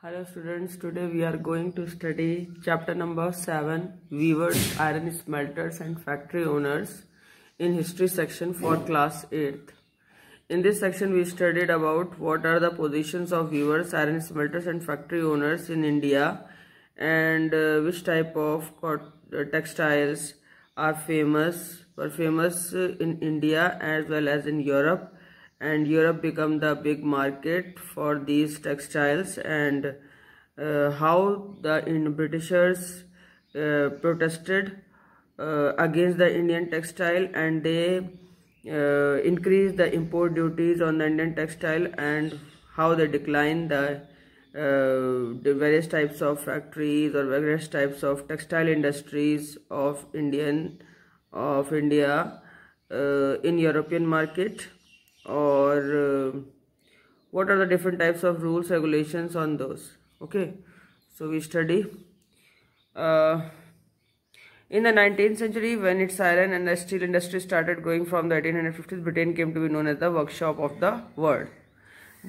Hello students, today we are going to study chapter number 7 Weavers, Iron Smelters and Factory Owners in History section for class 8th. In this section we studied about what are the positions of weavers, iron smelters and factory owners in India and uh, which type of uh, textiles are famous, were famous in India as well as in Europe and Europe become the big market for these textiles and uh, how the in Britishers uh, protested uh, against the Indian textile and they uh, increased the import duties on the Indian textile and how they declined the, uh, the various types of factories or various types of textile industries of Indian of India uh, in European market और what are the different types of rules regulations on those okay so we study in the nineteen century when it's iron and steel industry started going from the eighteen hundred fifties Britain came to be known as the workshop of the world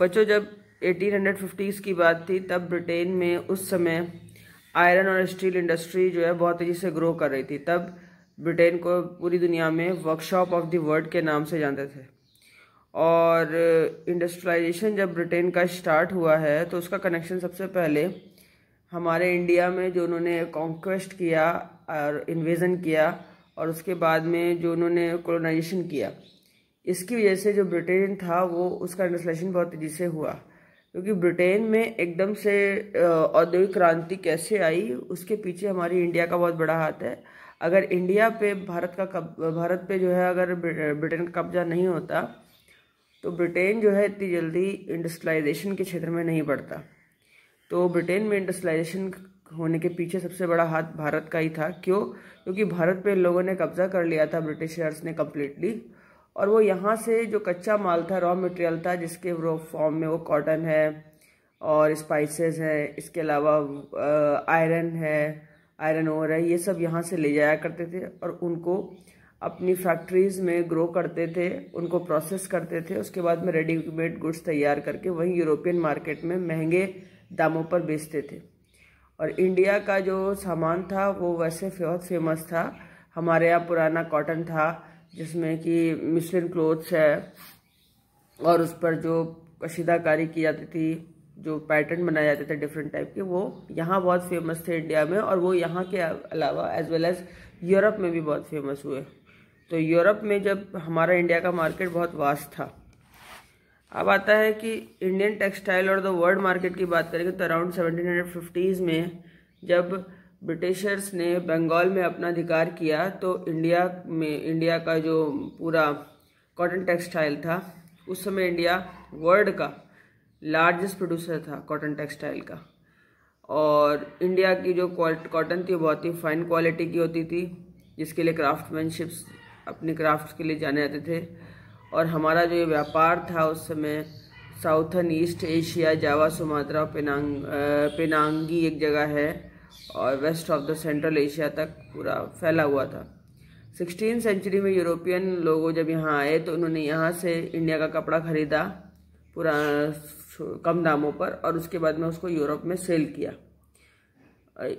बच्चों जब eighteen hundred fifties की बात थी तब Britain में उस समय iron और स्टील इंडस्ट्री जो है बहुत तेजी से ग्रो कर रही थी तब ब्रिटेन को पूरी दुनिया में वर्कशॉप ऑफ द वर्ल्ड के नाम से जानते थे और इंडस्ट्रियलाइजेशन जब ब्रिटेन का स्टार्ट हुआ है तो उसका कनेक्शन सबसे पहले हमारे इंडिया में जो उन्होंने कॉन्क्वेस्ट किया और इन्वेज़न किया और उसके बाद में जो उन्होंने कॉलोनाइजेशन किया इसकी वजह से जो ब्रिटेन था वो उसका इंडस्ट्रियलाइजेशन बहुत तेज़ी से हुआ क्योंकि ब्रिटेन में एकदम से औद्योगिक क्रांति कैसे आई उसके पीछे हमारी इंडिया का बहुत बड़ा हाथ है अगर इंडिया पे भारत का कब भारत पे जो है अगर ब्रिटेन का कब्जा नहीं होता तो ब्रिटेन जो है इतनी जल्दी इंडस्ट्रलाइजेशन के क्षेत्र में नहीं बढ़ता तो ब्रिटेन में इंडस्ट्रलाइजेशन होने के पीछे सबसे बड़ा हाथ भारत का ही था क्यों क्योंकि भारत पे लोगों ने कब्जा कर लिया था ब्रिटिशर्स ने कम्प्लीटली और वो यहाँ से जो कच्चा माल था रॉ मटेरियल था जिसके वो फॉर्म में वो कॉटन है और स्पाइसेस हैं इसके अलावा आयरन है आयरन और है ये सब यहाँ से ले जाया करते थे और उनको अपनी फैक्ट्रीज में ग्रो करते थे उनको प्रोसेस करते थे उसके बाद में रेडीमेड गुड्स तैयार करके वहीं यूरोपियन मार्केट में महंगे दामों पर बेचते थे और इंडिया का जो सामान था वो वैसे बहुत फेमस था हमारे यहाँ पुराना कॉटन था जिसमें कि मिशन क्लोथ्स है और उस पर जो कशीदाकारी की जाती थी जो पैटर्न बनाए जाते थे डिफरेंट टाइप के वो यहाँ बहुत फेमस थे इंडिया में और वो यहाँ के अलावा एज वेल एज़ यूरोप में भी बहुत फेमस हुए तो यूरोप में जब हमारा इंडिया का मार्केट बहुत वास्ट था अब आता है कि इंडियन टेक्सटाइल और द वर्ल्ड मार्केट की बात करेंगे तो अराउंड सेवनटीन हंड्रेड फिफ्टीज़ में जब ब्रिटिशर्स ने बंगाल में अपना अधिकार किया तो इंडिया में इंडिया का जो पूरा कॉटन टेक्सटाइल था उस समय इंडिया वर्ल्ड का लार्जेस्ट प्रोड्यूसर था कॉटन टेक्सटाइल का और इंडिया की जो कॉटन थी बहुत ही फाइन क्वालिटी की होती थी जिसके लिए क्राफ्टमैनशिप्स अपने क्राफ्ट के लिए जाने आते थे और हमारा जो ये व्यापार था उस समय southern east Asia Java Sumatra Penang पेनांगी एक जगह है और west of the central Asia तक पूरा फैला हुआ था सिक्सटीन सेंचुरी में यूरोपियन लोगों जब यहाँ आए तो उन्होंने यहाँ से इंडिया का कपड़ा ख़रीदा पूरा कम दामों पर और उसके बाद में उसको यूरोप में सेल किया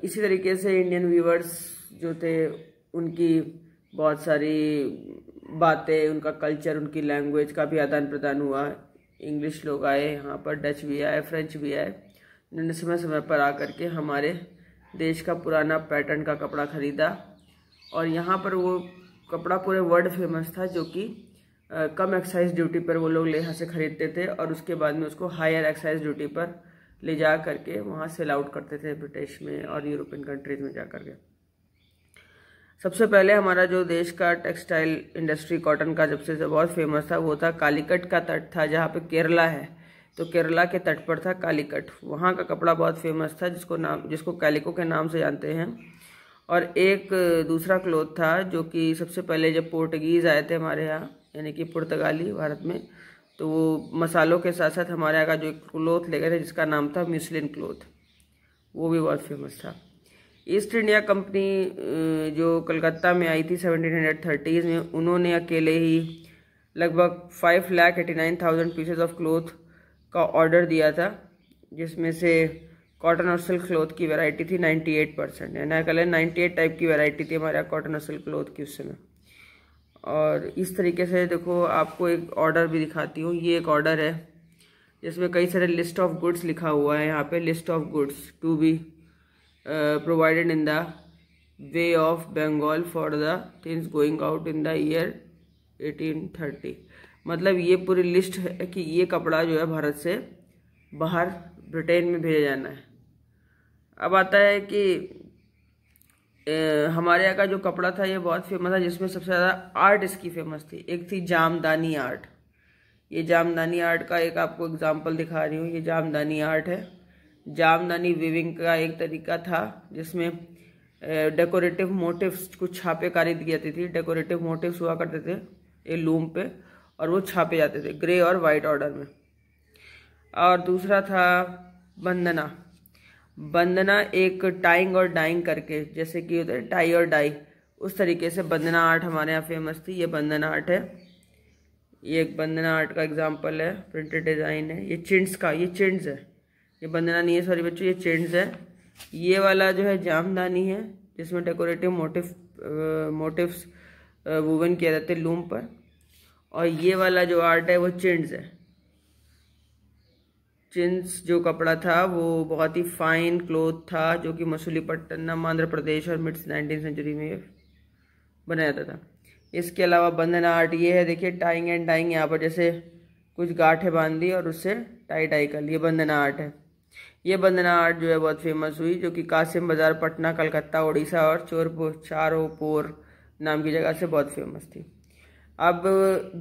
इसी तरीके से इंडियन वीवर्स जो थे उनकी बहुत सारी बातें उनका कल्चर उनकी लैंग्वेज का भी आदान प्रदान हुआ इंग्लिश लोग आए यहाँ पर डच भी आए फ्रेंच भी आए उन्होंने समय समय पर आकर के हमारे देश का पुराना पैटर्न का कपड़ा ख़रीदा और यहाँ पर वो कपड़ा पूरे वर्ल्ड फेमस था जो कि कम एक्साइज ड्यूटी पर वो लोग यहाँ से ख़रीदते थे और उसके बाद में उसको हायर एक्साइज ड्यूटी पर ले जा करके वहाँ सेल आउट करते थे ब्रिटिश में और यूरोपियन कंट्रीज में जा करके सबसे पहले हमारा जो देश का टेक्सटाइल इंडस्ट्री कॉटन का जब से बहुत फेमस था वो था कालीकट का तट था जहाँ पे केरला है तो केरला के तट पर था कालीकट वहाँ का कपड़ा बहुत फेमस था जिसको नाम जिसको कैलिको के नाम से जानते हैं और एक दूसरा क्लोथ था जो कि सबसे पहले जब पोर्टगीज़ आए थे हमारे यहाँ यानी कि पुर्तगाली भारत में तो वो मसालों के साथ साथ हमारे यहाँ का जो क्लोथ ले गए थे जिसका नाम था म्यूसलिन क्लोथ वो भी बहुत फेमस था ईस्ट इंडिया कंपनी जो कलकत्ता में आई थी सेवनटीन हंड्रेड थर्टीज़ में उन्होंने अकेले ही लगभग five lakh eighty nine thousand pieces of cloth का ऑर्डर दिया था जिसमें से कॉटन और सिल्क क्लोथ की वैरायटी थी नाइन्टी एट परसेंट नया नाइन्टी एट टाइप की वैरायटी थी हमारे यहाँ कॉटन और सिल्क क्लोथ की उस समय और इस तरीके से देखो आपको एक ऑर्डर भी दिखाती हूँ ये एक ऑर्डर है जिसमें कई सारे लिस्ट ऑफ गुड्स लिखा हुआ है यहाँ पे list of goods to be Uh, provided in the way of Bengal for the things going out in the year 1830 मतलब ये पूरी लिस्ट है कि ये कपड़ा जो है भारत से बाहर ब्रिटेन में भेजा जाना है अब आता है कि ए, uh, हमारे यहाँ का जो कपड़ा था ये बहुत फेमस था जिसमें सबसे ज़्यादा आर्ट इसकी फेमस थी एक थी जामदानी आर्ट ये जामदानी आर्ट का एक आपको एग्जांपल दिखा रही हूँ ये जामदानी आर्ट है जामदानी विविंग का एक तरीका था जिसमें डेकोरेटिव मोटिव्स कुछ कारी दी जाती थी डेकोरेटिव मोटिव्स हुआ करते थे ये लूम पे और वो छापे जाते थे ग्रे और वाइट ऑर्डर में और दूसरा था बंदना बंदना एक टाइंग और डाइंग करके जैसे कि होता है टाई और डाई उस तरीके से बंदना आर्ट हमारे यहाँ फेमस थी ये बंदना आर्ट है ये एक बंदना आर्ट का एग्जाम्पल है प्रिंटेड डिज़ाइन है ये चिंट्स का ये चिंट्स है ये बंदना नहीं है सॉरी बच्चों ये चेंट्स है ये वाला जो है जामदानी है जिसमें डेकोरेटिव मोटिव मोटिव्स वूवन किया जाते हैं लूम पर और ये वाला जो आर्ट है वो चेंट्स है चिंस जो कपड़ा था वो बहुत ही फाइन क्लोथ था जो कि मसूलीपट्टनम आंध्र प्रदेश और मिड नाइनटीन सेंचुरी में बनाया जाता था इसके अलावा बंधन आर्ट ये है देखिए टाइंग एंड टाइंग यहाँ पर जैसे कुछ गाठे बांध दी और उससे टाई टाई कर लिए बंधन आर्ट है ये बंदना आर्ट जो है बहुत फेमस हुई जो कि कासिम बाज़ार पटना कलकत्ता उड़ीसा और चोरपुर चारोपुर नाम की जगह से बहुत फेमस थी अब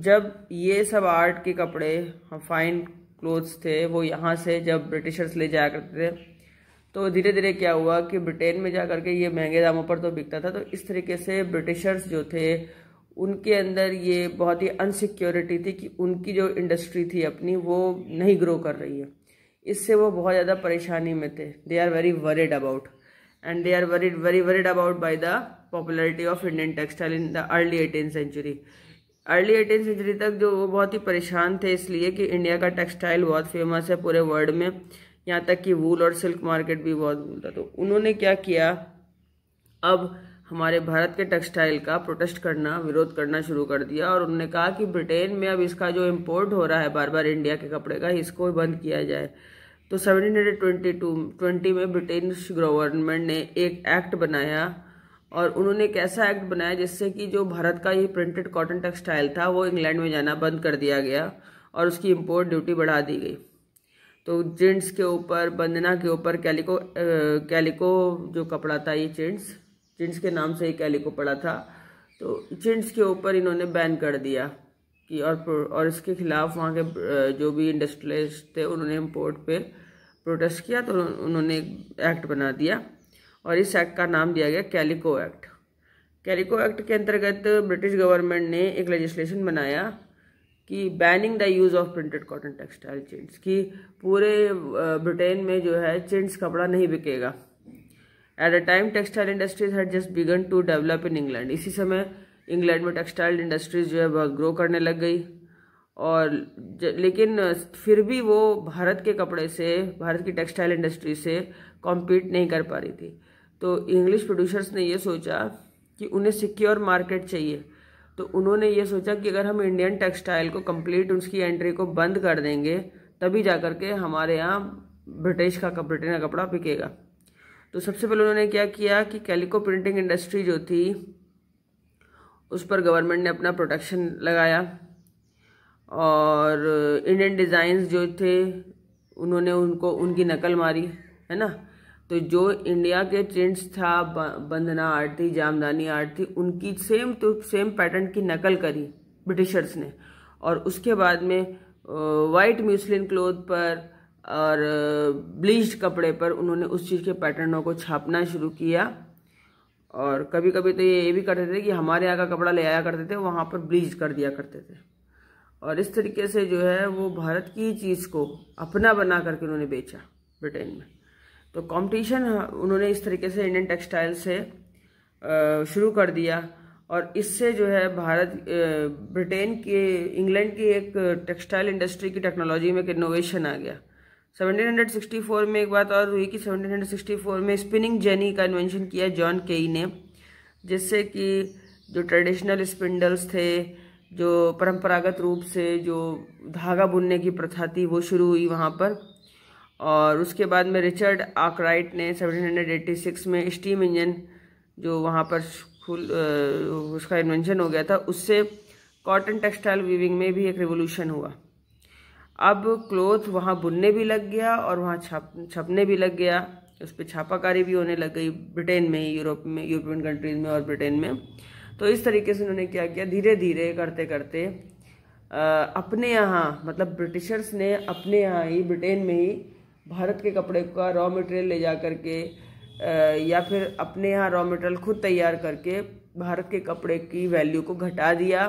जब ये सब आर्ट के कपड़े फाइन क्लोथ्स थे वो यहाँ से जब ब्रिटिशर्स ले जाया करते थे तो धीरे धीरे क्या हुआ कि ब्रिटेन में जा करके ये महंगे दामों पर तो बिकता था तो इस तरीके से ब्रिटिशर्स जो थे उनके अंदर ये बहुत ही अनसिक्योरिटी थी कि उनकी जो इंडस्ट्री थी अपनी वो नहीं ग्रो कर रही है इससे वो बहुत ज़्यादा परेशानी में थे they are very worried about and they are worried very worried about by the popularity of Indian textile in the early eighteen century early eighteen century तक जो वो बहुत ही परेशान थे इसलिए कि इंडिया का टेक्सटाइल बहुत फेमस है पूरे वर्ल्ड में यहाँ तक कि वूल और सिल्क मार्केट भी बहुत वूल था तो उन्होंने क्या किया अब हमारे भारत के टेक्सटाइल का प्रोटेस्ट करना विरोध करना शुरू कर दिया और उन्होंने कहा कि ब्रिटेन में अब इसका जो इम्पोर्ट हो रहा है बार बार इंडिया के कपड़े का इसको बंद किया जाए तो 1722 20 में ब्रिटिश गवर्नमेंट ने एक एक्ट बनाया और उन्होंने एक ऐसा एक्ट बनाया जिससे कि जो भारत का ये प्रिंटेड कॉटन टेक्सटाइल था वो इंग्लैंड में जाना बंद कर दिया गया और उसकी इम्पोर्ट ड्यूटी बढ़ा दी गई तो जेंट्स के ऊपर बंदना के ऊपर कैलिको आ, कैलिको जो कपड़ा था ये जेंट्स जेंट्स के नाम से ही कैलिको पड़ा था तो जेंट्स के ऊपर इन्होंने बैन कर दिया कि और और इसके खिलाफ वहाँ के जो भी इंडस्ट्रियलिस्ट थे उन्होंने इम्पोर्ट पे प्रोटेस्ट किया तो उन्होंने एक एक्ट बना दिया और इस एक्ट का नाम दिया गया कैलिको एक्ट कैलिको एक्ट के अंतर्गत ब्रिटिश गवर्नमेंट ने एक लेजिस्लेशन बनाया कि banning the use of printed cotton textile chintz कि पूरे ब्रिटेन में जो है चिंट्स कपड़ा नहीं बिकेगा at a time textile industries had just begun to develop in England इसी समय इंग्लैंड में टेक्सटाइल इंडस्ट्रीज जो है वह ग्रो करने लग गई और ज, लेकिन फिर भी वो भारत के कपड़े से भारत की टेक्सटाइल इंडस्ट्री से कॉम्पीट नहीं कर पा रही थी तो इंग्लिश प्रोड्यूसर्स ने ये सोचा कि उन्हें सिक्योर मार्केट चाहिए तो उन्होंने ये सोचा कि अगर हम इंडियन टेक्सटाइल को कम्प्लीट उसकी एंट्री को बंद कर देंगे तभी जा करके के हमारे यहाँ ब्रिटिश का ब्रिटेन का कपड़ा बिकेगा तो सबसे पहले उन्होंने क्या किया कि कैलिको प्रिंटिंग इंडस्ट्री जो थी उस पर गवर्नमेंट ने अपना प्रोटेक्शन लगाया और इंडियन डिज़ाइंस जो थे उन्होंने उनको उनकी नकल मारी है ना तो जो इंडिया के ट्रेंड्स था बंदना आर्ट थी जामदानी आर्ट थी उनकी सेम टू तो सेम पैटर्न की नकल करी ब्रिटिशर्स ने और उसके बाद में वाइट म्यूसलिन क्लोथ पर और ब्लीच्ड कपड़े पर उन्होंने उस चीज़ के पैटर्नों को छापना शुरू किया और कभी कभी तो ये भी करते थे कि हमारे यहाँ का कपड़ा ले आया करते थे वहाँ पर ब्लीच कर दिया करते थे और इस तरीके से जो है वो भारत की चीज़ को अपना बना करके उन्होंने बेचा ब्रिटेन में तो कंपटीशन हाँ, उन्होंने इस तरीके से इंडियन टेक्सटाइल से शुरू कर दिया और इससे जो है भारत ब्रिटेन के इंग्लैंड की एक टेक्सटाइल इंडस्ट्री की टेक्नोलॉजी में एक इनोवेशन आ गया 1764 में एक बात और हुई कि 1764 में स्पिनिंग जेनी का इन्वेंशन किया जॉन केई ने जिससे कि जो ट्रेडिशनल स्पिंडल्स थे जो परंपरागत रूप से जो धागा बुनने की प्रथा थी वो शुरू हुई वहाँ पर और उसके बाद में रिचर्ड आकराइट ने 1786 में स्टीम इंजन जो वहाँ पर खुल उसका इन्वेंशन हो गया था उससे कॉटन टेक्सटाइल वीविंग में भी एक रिवोल्यूशन हुआ अब क्लोथ वहाँ बुनने भी लग गया और वहाँ छप छपने भी लग गया उस पर छापाकारी भी होने लग गई ब्रिटेन में यूरोप में यूरोपियन कंट्रीज में और ब्रिटेन में तो इस तरीके से उन्होंने क्या किया धीरे धीरे करते करते आ, अपने यहाँ मतलब ब्रिटिशर्स ने अपने यहाँ ही ब्रिटेन में ही भारत के कपड़े का रॉ मटेरियल ले जा करके या फिर अपने यहाँ रॉ मटेरियल खुद तैयार करके भारत के कपड़े की वैल्यू को घटा दिया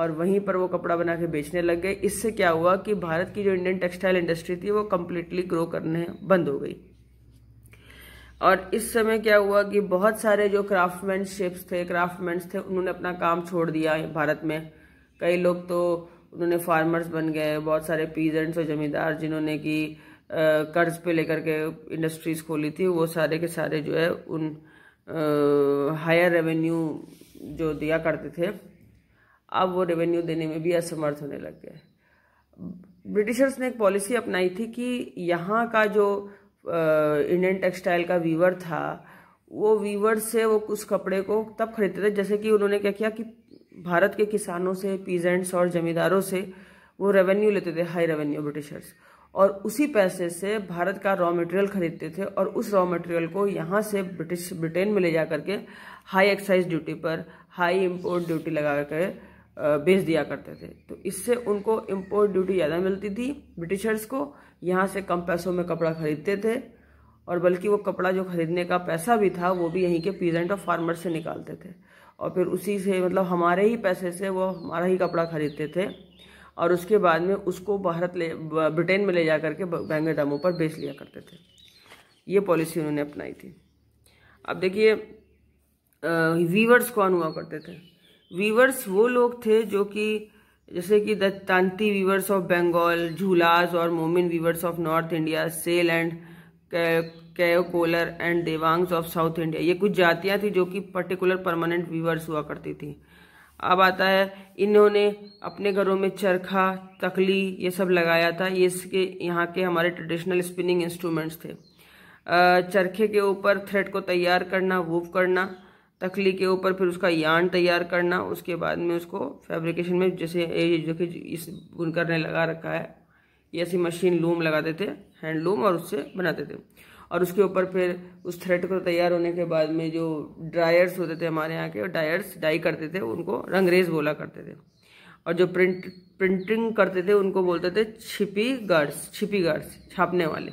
और वहीं पर वो कपड़ा बना के बेचने लग गए इससे क्या हुआ कि भारत की जो इंडियन टेक्सटाइल इंडस्ट्री थी वो कम्प्लीटली ग्रो करने बंद हो गई और इस समय क्या हुआ कि बहुत सारे जो क्राफ्टमैनशिप्स थे क्राफ्टमैन्स थे उन्होंने अपना काम छोड़ दिया भारत में कई लोग तो उन्होंने फार्मर्स बन गए बहुत सारे पीजेंट्स और जमींदार जिन्होंने कि कर्ज पे लेकर के इंडस्ट्रीज खोली थी वो सारे के सारे जो है उन हायर रेवेन्यू जो दिया करते थे अब वो रेवेन्यू देने में भी असमर्थ होने लग गए ब्रिटिशर्स ने एक पॉलिसी अपनाई थी कि यहाँ का जो इंडियन टेक्सटाइल का वीवर था वो वीवर से वो उस कपड़े को तब खरीदते थे जैसे कि उन्होंने क्या किया कि भारत के किसानों से पीजेंट्स और जमींदारों से वो रेवेन्यू लेते थे हाई रेवेन्यू ब्रिटिशर्स और उसी पैसे से भारत का रॉ मटेरियल खरीदते थे और उस रॉ मटेरियल को यहाँ से ब्रिटिश ब्रिटेन में ले जा करके हाई एक्साइज ड्यूटी पर हाई इम्पोर्ट ड्यूटी लगा कर बेच दिया करते थे तो इससे उनको इम्पोर्ट ड्यूटी ज़्यादा मिलती थी ब्रिटिशर्स को यहाँ से कम पैसों में कपड़ा खरीदते थे और बल्कि वो कपड़ा जो खरीदने का पैसा भी था वो भी यहीं के पीजेंट और फार्मर से निकालते थे और फिर उसी से मतलब हमारे ही पैसे से वो हमारा ही कपड़ा खरीदते थे और उसके बाद में उसको भारत ले ब्रिटेन में ले जा करके महंगे दामों पर बेच लिया करते थे ये पॉलिसी उन्होंने अपनाई थी अब देखिए वीवर्स कौन हुआ करते थे वीवर्स वो लोग थे जो कि जैसे कि the Tanti weavers of Bengal Julahas और Momin weavers of north India Sale and Kaikollar and Devangs of south India ये कुछ जातियां थी जो कि पर्टिकुलर परमानेंट वीवर्स हुआ करती थी अब आता है इन्होंने अपने घरों में चरखा तकली ये सब लगाया था ये इसके यहाँ के हमारे ट्रेडिशनल स्पिनिंग इंस्ट्रूमेंट्स थे चरखे के ऊपर थ्रेड को तैयार करना वूव करना तखली के ऊपर फिर उसका यान तैयार करना उसके बाद में उसको फैब्रिकेशन में जैसे ये जो कि इस बुनकर ने लगा रखा है ये ऐसी मशीन लूम लगाते थे हैंड लूम और उससे बनाते थे और उसके ऊपर फिर उस थ्रेड को तैयार होने के बाद में जो ड्रायर्स होते थे हमारे यहाँ के ड्रायर्स डाई करते थे उनको रंगरेज बोला करते थे और जो प्रिंट प्रिंटिंग करते थे उनको बोलते थे छिपी गार्ड्स छिपी गार्ड्स छापने वाले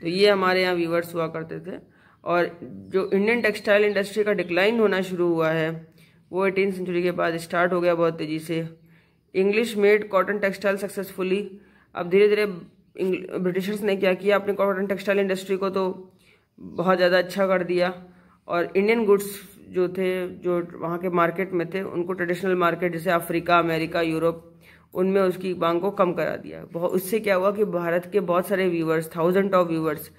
तो ये हमारे यहाँ व्यूवर्स हुआ करते थे और जो इंडियन टेक्सटाइल इंडस्ट्री का डिक्लाइन होना शुरू हुआ है वो एटीन सेंचुरी के बाद स्टार्ट हो गया बहुत तेज़ी से English made cotton textile successfully अब धीरे धीरे ब्रिटिशर्स ने क्या किया अपने कॉटन टेक्सटाइल इंडस्ट्री को तो बहुत ज़्यादा अच्छा कर दिया और इंडियन गुड्स जो थे जो वहाँ के मार्केट में थे उनको ट्रेडिशनल मार्केट जैसे अफ्रीका अमेरिका यूरोप उनमें उसकी मांग को कम करा दिया बहुत उससे क्या हुआ कि भारत के बहुत सारे व्यूवर्स थाउजेंड ऑफ व्यूवर्स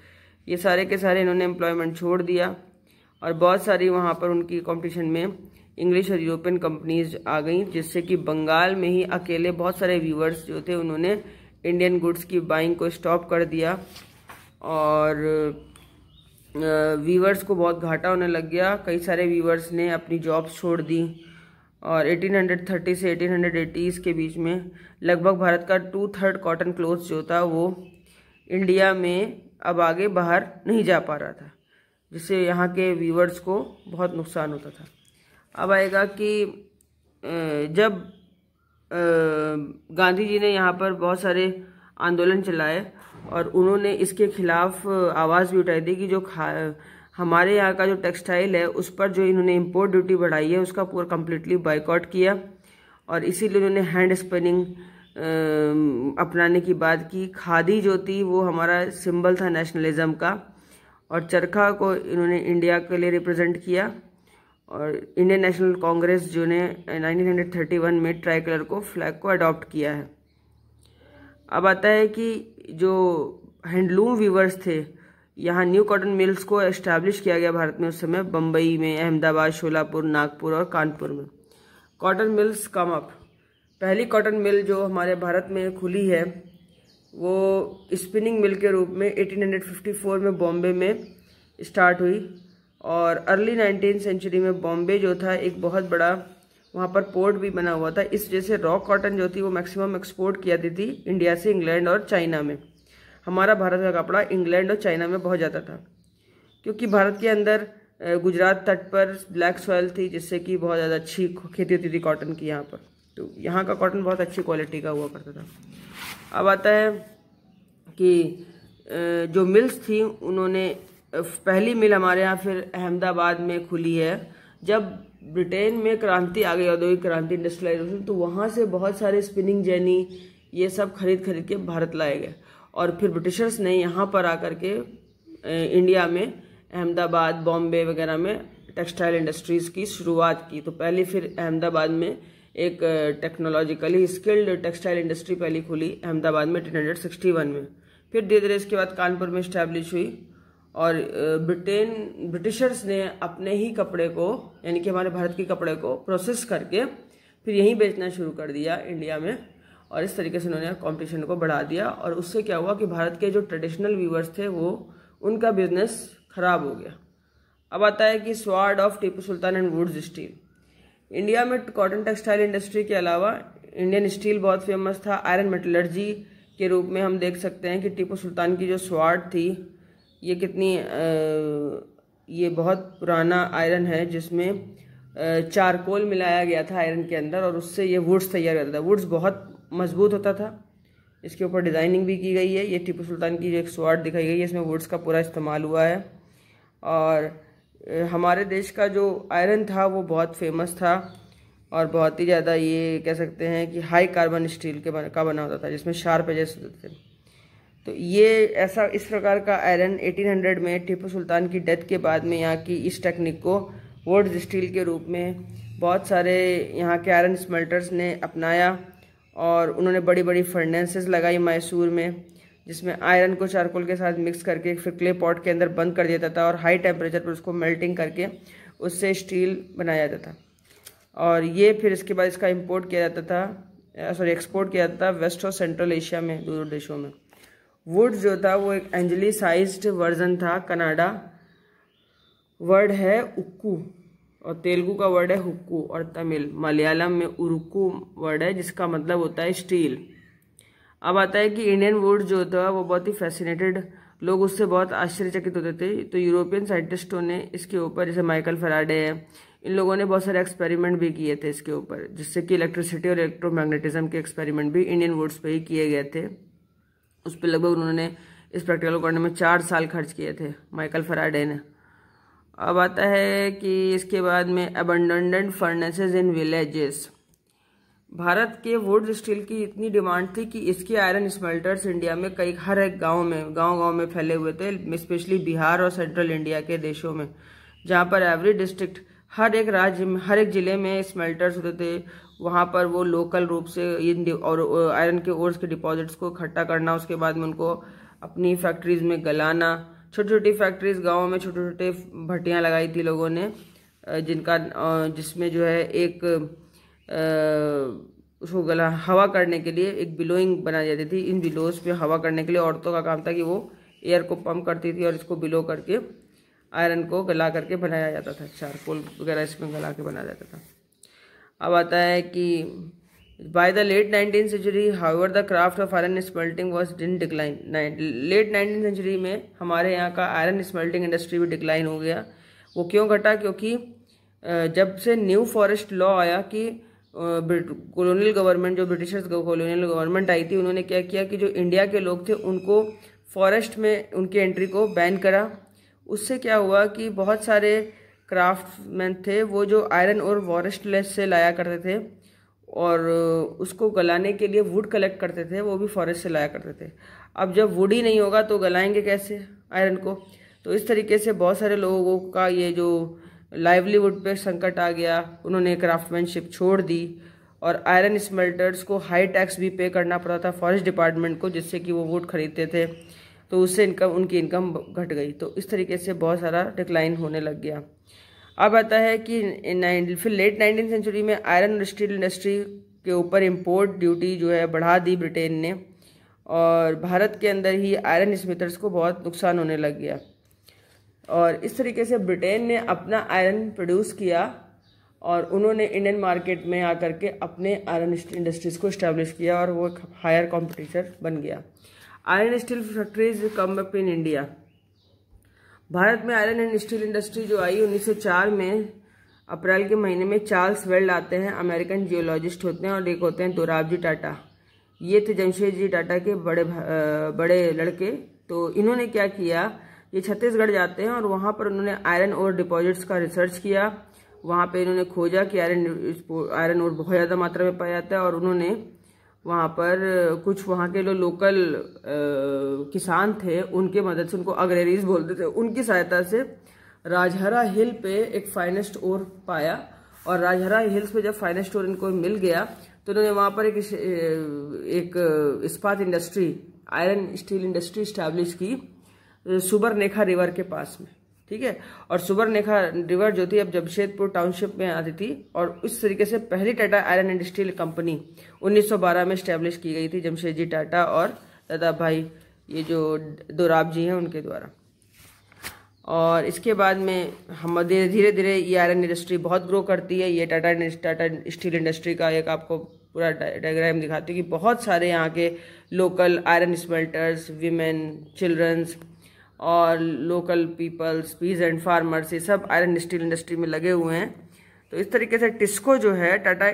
ये सारे के सारे इन्होंने एम्प्लॉयमेंट छोड़ दिया और बहुत सारी वहाँ पर उनकी कंपटीशन में इंग्लिश और यूरोपियन कंपनीज आ गई जिससे कि बंगाल में ही अकेले बहुत सारे व्यूवर्स जो थे उन्होंने इंडियन गुड्स की बाइंग को स्टॉप कर दिया और व्यूवर्स को बहुत घाटा होने लग गया कई सारे व्यूवर्स ने अपनी जॉब्स छोड़ दी और 1830 से 1880 के बीच में लगभग भारत का टू थर्ड कॉटन क्लोथ जो था वो इंडिया में अब आगे बाहर नहीं जा पा रहा था जिससे यहाँ के व्यूवर्स को बहुत नुकसान होता था अब आएगा कि जब गांधी जी ने यहाँ पर बहुत सारे आंदोलन चलाए और उन्होंने इसके खिलाफ आवाज़ भी उठाई थी कि जो खा हमारे यहाँ का जो टेक्सटाइल है उस पर जो इन्होंने इम्पोर्ट ड्यूटी बढ़ाई है उसका पूरा कम्प्लीटली बाइकआउट किया और इसीलिए उन्होंने हैंड स्पिनिंग अपनाने की बात की खादी जो थी वो हमारा सिंबल था नेशनलिज्म का और चरखा को इन्होंने इंडिया के लिए रिप्रेजेंट किया और इंडियन नेशनल कांग्रेस जो ने 1931 में ट्राई कलर को फ्लैग को अडॉप्ट किया है अब आता है कि जो हैंडलूम वीवर्स थे यहाँ न्यू कॉटन मिल्स को इस्टेब्लिश किया गया भारत में उस समय बम्बई में अहमदाबाद शोलापुर नागपुर और कानपुर में कॉटन मिल्स कम अप पहली कॉटन मिल जो हमारे भारत में खुली है वो स्पिनिंग मिल के रूप में 1854 में बॉम्बे में स्टार्ट हुई और अर्ली नाइनटीन सेंचुरी में बॉम्बे जो था एक बहुत बड़ा वहाँ पर पोर्ट भी बना हुआ था इस वजह से रॉ कॉटन जो थी वो मैक्सिमम एक्सपोर्ट किया जाती थी इंडिया से इंग्लैंड और चाइना में हमारा भारत का कपड़ा इंग्लैंड और चाइना में बहुत जाता था क्योंकि भारत के अंदर गुजरात तट पर ब्लैक सॉयल थी जिससे कि बहुत ज़्यादा अच्छी खेती होती थी कॉटन की यहाँ पर तो यहाँ का कॉटन बहुत अच्छी क्वालिटी का हुआ करता था अब आता है कि जो मिल्स थी उन्होंने पहली मिल हमारे यहाँ फिर अहमदाबाद में खुली है जब ब्रिटेन में क्रांति आ गई औद्योगिक क्रांति इंडस्ट्रियलाइजेशन तो वहाँ से बहुत सारे स्पिनिंग जैनी ये सब खरीद खरीद के भारत लाए गए और फिर ब्रिटिशर्स ने यहाँ पर आकर के इंडिया में अहमदाबाद बॉम्बे वगैरह में टेक्सटाइल इंडस्ट्रीज़ की शुरुआत की तो पहले फिर अहमदाबाद में एक टेक्नोलॉजिकली स्किल्ड टेक्सटाइल इंडस्ट्री पहली खुली अहमदाबाद में वन में फिर धीरे धीरे इसके बाद कानपुर में स्टैब्लिश हुई और ब्रिटेन ब्रिटिशर्स ने अपने ही कपड़े को यानी कि हमारे भारत के कपड़े को प्रोसेस करके फिर यहीं बेचना शुरू कर दिया इंडिया में और इस तरीके से उन्होंने कंपटीशन को बढ़ा दिया और उससे क्या हुआ कि भारत के जो ट्रेडिशनल व्यूवर्स थे वो उनका बिजनेस खराब हो गया अब आता है कि sword of Tipu Sultan and wootz steel India में कॉटन टेक्सटाइल इंडस्ट्री के अलावा इंडियन स्टील बहुत फेमस था आयरन मेटलर्जी के रूप में हम देख सकते हैं कि टीपू सुल्तान की जो स्वाड थी ये कितनी आ, ये बहुत पुराना आयरन है जिसमें चारकोल मिलाया गया था आयरन के अंदर और उससे ये वुड्स तैयार होता था वुड्स बहुत मजबूत होता था इसके ऊपर डिज़ाइनिंग भी की गई है ये टीपू सुल्तान की जो एक स्वाड दिखाई गई है इसमें वुड्स का पूरा इस्तेमाल हुआ है और हमारे देश का जो आयरन था वो बहुत फेमस था और बहुत ही ज़्यादा ये कह सकते हैं कि हाई कार्बन स्टील के का बना होता था जिसमें शार्प एजेस होते थे तो ये ऐसा इस प्रकार का आयरन 1800 में टीपू सुल्तान की डेथ के बाद में यहाँ की इस टेक्निक को वोड्स स्टील के रूप में बहुत सारे यहाँ के आयरन स्मेल्टर्स ने अपनाया और उन्होंने बड़ी बड़ी फर्नेसेस लगाई मैसूर में जिसमें आयरन को चारकोल के साथ मिक्स करके फिर क्ले पॉट के अंदर बंद कर जाता था और हाई टेम्परेचर पर उसको मेल्टिंग करके उससे स्टील बनाया जाता था और ये फिर इसके बाद इसका इम्पोर्ट किया जाता था सॉरी एक्सपोर्ट किया जाता था वेस्ट और सेंट्रल एशिया में दो देशों में वुड जो था वो एक एंजली साइज वर्जन था कनाडा वर्ड है उक्कू और तेलुगु का वर्ड है हुक्कू और तमिल मलयालम में उरुक्कू वर्ड है जिसका मतलब होता है स्टील अब आता है कि इंडियन वुड जो होता है वो बहुत ही फैसिनेटेड लोग उससे बहुत आश्चर्यचकित होते थे तो यूरोपियन साइंटिस्टों ने इसके ऊपर जैसे माइकल फराडे हैं इन लोगों ने बहुत सारे एक्सपेरिमेंट भी किए थे इसके ऊपर जिससे कि इलेक्ट्रिसिटी और इलेक्ट्रोमैग्नेटिज्म के एक्सपेरिमेंट भी इंडियन वुड्स पर ही किए गए थे उस पर लगभग उन्होंने इस प्रैक्टिकल को करने में चार साल खर्च किए थे माइकल फराडे ने अब आता है कि इसके बाद में abundant furnaces in villages Bharat के वुड स्टील की इतनी डिमांड थी कि इसके आयरन स्मेल्टर्स इंडिया में कई हर एक गांव में गांव गांव में फैले हुए थे स्पेशली बिहार और सेंट्रल इंडिया के देशों में जहां पर एवरी डिस्ट्रिक्ट हर एक राज्य में हर एक ज़िले में स्मेल्टर्स होते थे वहाँ पर वो लोकल रूप से इन और आयरन के ओर्स के डिपॉजिट्स को इकट्ठा करना उसके बाद में उनको अपनी फैक्ट्रीज में गलाना छोटी छोटी फैक्ट्रीज गाँव में छोटे छोटे भट्टियाँ लगाई थी लोगों ने जिनका जिसमें जो है एक उसको गला हवा करने के लिए एक बिलोइंग बनाई जाती थी इन बिलोज पे हवा करने के लिए औरतों का काम था कि वो एयर को पंप करती थी और इसको बिलो करके आयरन को गला करके बनाया जाता था चारकोल वगैरह इसमें गला के बनाया जाता था अब आता है कि by the late nineteen century however the craft of iron smelting was in decline late nineteen century में हमारे यहाँ का आयरन स्मेल्टिंग इंडस्ट्री भी डिक्लाइन हो गया वो क्यों घटा क्योंकि जब से न्यू फॉरेस्ट लॉ आया कि कॉलोनियल गवर्नमेंट जो ब्रिटिशर्स कॉलोनियल गवर्नमेंट आई थी उन्होंने क्या किया कि जो इंडिया के लोग थे उनको फॉरेस्ट में उनकी एंट्री को बैन करा उससे क्या हुआ कि बहुत सारे क्राफ्टमैन थे वो जो आयरन और वॉरेस्टलेस से लाया करते थे और उसको गलाने के लिए वुड कलेक्ट करते थे वो भी फॉरेस्ट से लाया करते थे अब जब वुड ही नहीं होगा तो गलाएंगे कैसे आयरन को तो इस तरीके से बहुत सारे लोगों का ये जो लाइवलीवुड पर संकट आ गया उन्होंने क्राफ्टमैनशिप छोड़ दी और आयरन स्मेल्टर्स को हाई टैक्स भी पे करना पड़ा था फॉरेस्ट डिपार्टमेंट को जिससे कि वो वोट खरीदते थे तो उससे इनकम उनकी इनकम घट गई तो इस तरीके से बहुत सारा डिक्लाइन होने लग गया अब आता है कि फिर लेट नाइनटीन सेंचुरी में आयरन और स्टील इंडस्ट्री के ऊपर इम्पोर्ट ड्यूटी जो है बढ़ा दी ब्रिटेन ने और भारत के अंदर ही आयरन स्मिथर्स को बहुत नुकसान होने लग गया और इस तरीके से ब्रिटेन ने अपना आयरन प्रोड्यूस किया और उन्होंने इंडियन मार्केट में आकर के अपने आयरन स्टील इंडस्ट्रीज़ को इस्टेब्लिश किया और वो हायर कॉम्पिटिटर बन गया iron steel factories come up in India Bharat में आयरन एंड स्टील इंडस्ट्री जो आई 1904 में अप्रैल के महीने में चार्ल्स वेल्ड आते हैं अमेरिकन जियोलॉजिस्ट होते हैं और एक होते हैं दोराबजी टाटा ये थे जमशेद जी टाटा के बड़े बड़े लड़के तो इन्होंने क्या किया ये छत्तीसगढ़ जाते हैं और वहाँ पर उन्होंने आयरन और डिपॉजिट्स का रिसर्च किया वहाँ पे इन्होंने खोजा कि आयरन आयरन और बहुत ज़्यादा मात्रा में पाया जाता है और उन्होंने वहाँ पर कुछ वहाँ के जो लो लोकल आ, किसान थे उनके मदद से उनको अग्रेरीज बोलते थे उनकी सहायता से राजहरा हिल पे एक फाइनेस्ट ओर पाया और राजहरा हिल्स पे जब फाइनेस्ट ओर इनको मिल गया तो इन्होंने वहाँ पर एक एक इस्पात industry iron steel industry establish की सुबरनेखा रिवर के पास में ठीक है और सुबरनेखा रिवर जो थी अब जमशेदपुर टाउनशिप में आती थी और उस तरीके से पहली Tata iron and steel company 1912 में स्टैब्लिश की गई थी जमशेद जी टाटा और दादा भाई ये जो दोराब जी हैं उनके द्वारा और इसके बाद में हम धीरे धीरे धीरे ये आयरन इंडस्ट्री बहुत ग्रो करती है ये टाटा टाटा स्टील इंडस्ट्री का एक आपको पूरा डायग्राम दिखाती हूँ कि बहुत सारे यहाँ के local iron smelters women childrens और लोकल पीपल्स पीज एंड फार्मर्स ये सब आयरन स्टील इंडस्ट्री में लगे हुए हैं तो इस तरीके से टिस्को जो है Tata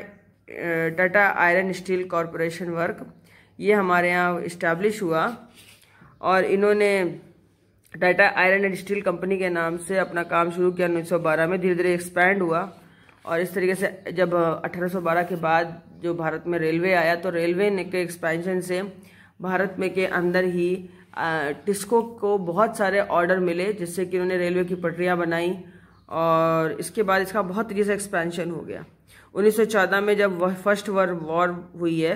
Tata iron steel corporation work ये हमारे यहाँ इस्टेब्लिश हुआ और इन्होंने Tata iron and steel company के नाम से अपना काम शुरू किया 1912 में धीरे धीरे एक्सपैंड हुआ और इस तरीके से जब 1812 के बाद जो भारत में रेलवे आया तो रेलवे ने के एक्सपेंशन से भारत में के अंदर ही टिस्को को बहुत सारे ऑर्डर मिले जिससे कि उन्होंने रेलवे की पटरियाँ बनाई और इसके बाद इसका बहुत तेज़ी से एक्सपेंशन हो गया 1914 में जब फर्स्ट वर्ल्ड वॉर हुई है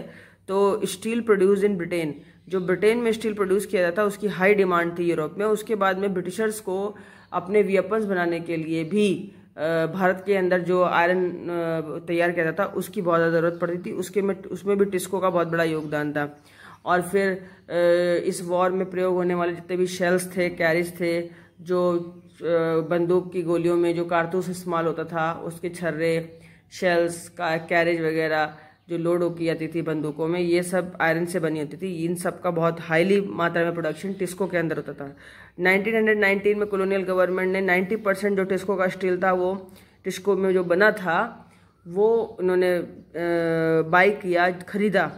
तो स्टील प्रोड्यूस इन ब्रिटेन जो ब्रिटेन में स्टील प्रोड्यूस किया जाता उसकी हाई डिमांड थी यूरोप में उसके बाद में ब्रिटिशर्स को अपने वेपन्स बनाने के लिए भी भारत के अंदर जो आयरन तैयार किया जाता उसकी बहुत ज़्यादा ज़रूरत पड़ती थी उसके में उसमें भी टिस्को का बहुत बड़ा योगदान था और फिर इस वॉर में प्रयोग होने वाले जितने भी शेल्स थे कैरिज थे जो बंदूक की गोलियों में जो कारतूस इस्तेमाल होता था उसके छर्रे शेल्स का कैरेज वगैरह जो लोड की जाती थी बंदूकों में ये सब आयरन से बनी होती थी इन सब का बहुत हाईली मात्रा में प्रोडक्शन टिस्को के अंदर होता था 1919 में कॉलोनियल गवर्नमेंट ने 90 परसेंट जो टिस्को का स्टील था वो टिस्को में जो बना था वो उन्होंने बाई किया खरीदा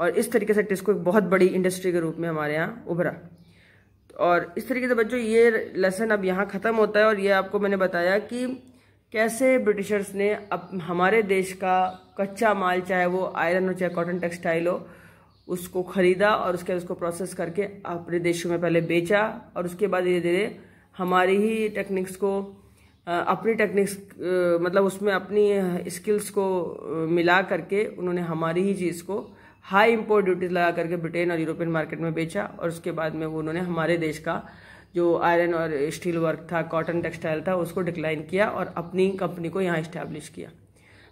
और इस तरीके से टिस्को एक बहुत बड़ी इंडस्ट्री के रूप में हमारे यहाँ उभरा और इस तरीके से बच्चों ये लेसन अब यहाँ ख़त्म होता है और ये आपको मैंने बताया कि कैसे ब्रिटिशर्स ने अब हमारे देश का कच्चा माल चाहे वो आयरन हो चाहे कॉटन टेक्सटाइल हो उसको ख़रीदा और उसके उसको प्रोसेस करके अपने देशों में पहले बेचा और उसके बाद धीरे धीरे हमारी ही टेक्निक्स को अपनी टेक्निक्स मतलब उसमें अपनी स्किल्स को मिला करके उन्होंने हमारी ही चीज़ को हाई इम्पोर्ट ड्यूटीज लगा करके ब्रिटेन और यूरोपियन मार्केट में बेचा और उसके बाद में वो उन्होंने हमारे देश का जो आयरन और स्टील वर्क था कॉटन टेक्सटाइल था उसको डिक्लाइन किया और अपनी कंपनी को यहाँ इस्टेब्लिश किया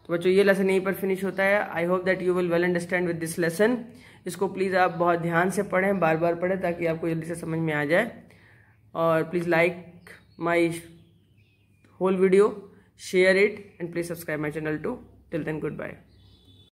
तो बच्चों ये लेसन यहीं पर फिनिश होता है I hope that you will well understand with this lesson इसको प्लीज़ आप बहुत ध्यान से पढ़ें बार बार पढ़ें ताकि आपको जल्दी से समझ में आ जाए और please like my whole video share it and please subscribe my channel to till then good bye